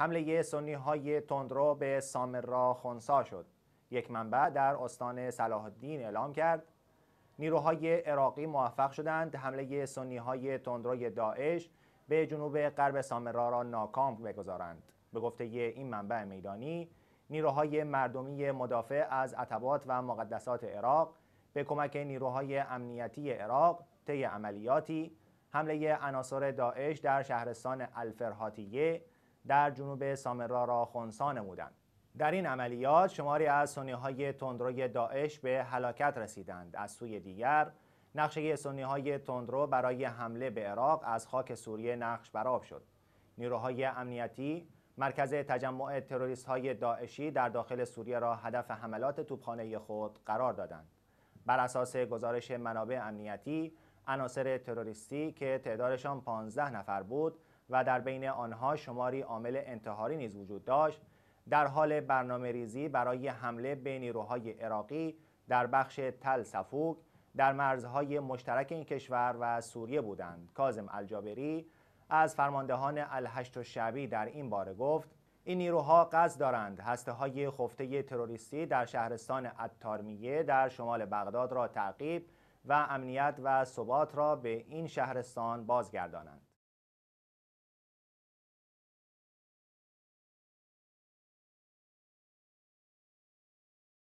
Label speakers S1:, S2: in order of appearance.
S1: حمله سنی های تندرو به سامرا خونسا شد. یک منبع در استان صلاح الدین اعلام کرد نیروهای عراقی موفق شدند حمله سنی های تندروی داعش به جنوب غرب سامرا را ناکام بگذارند. به گفته این منبع میدانی نیروهای مردمی مدافع از عتبات و مقدسات عراق به کمک نیروهای امنیتی عراق طی عملیاتی حمله عناصر داعش در شهرستان الفرهاتیه در جنوب سامرا را خونسا نمودند در این عملیات شماری از سنی های تندروی داعش به هلاکت رسیدند از سوی دیگر نقشه سنی های تندرو برای حمله به عراق از خاک سوریه نقش براب شد نیروهای امنیتی مرکز تجمع تروریست های داعشی در داخل سوریه را هدف حملات توپخانه خود قرار دادند بر اساس گزارش منابع امنیتی عناصر تروریستی که تعدادشان 15 نفر بود و در بین آنها شماری عامل انتحاری نیز وجود داشت در حال برنامه ریزی برای حمله به نیروهای عراقی در بخش تل سفوک در مرزهای مشترک این کشور و سوریه بودند کازم الجابری از فرماندهان الهشت و شعبی در این باره گفت این نیروها قصد دارند هسته های خفته تروریستی در شهرستان اتارمیه در شمال بغداد را تعقیب و امنیت و ثبات را به این شهرستان بازگردانند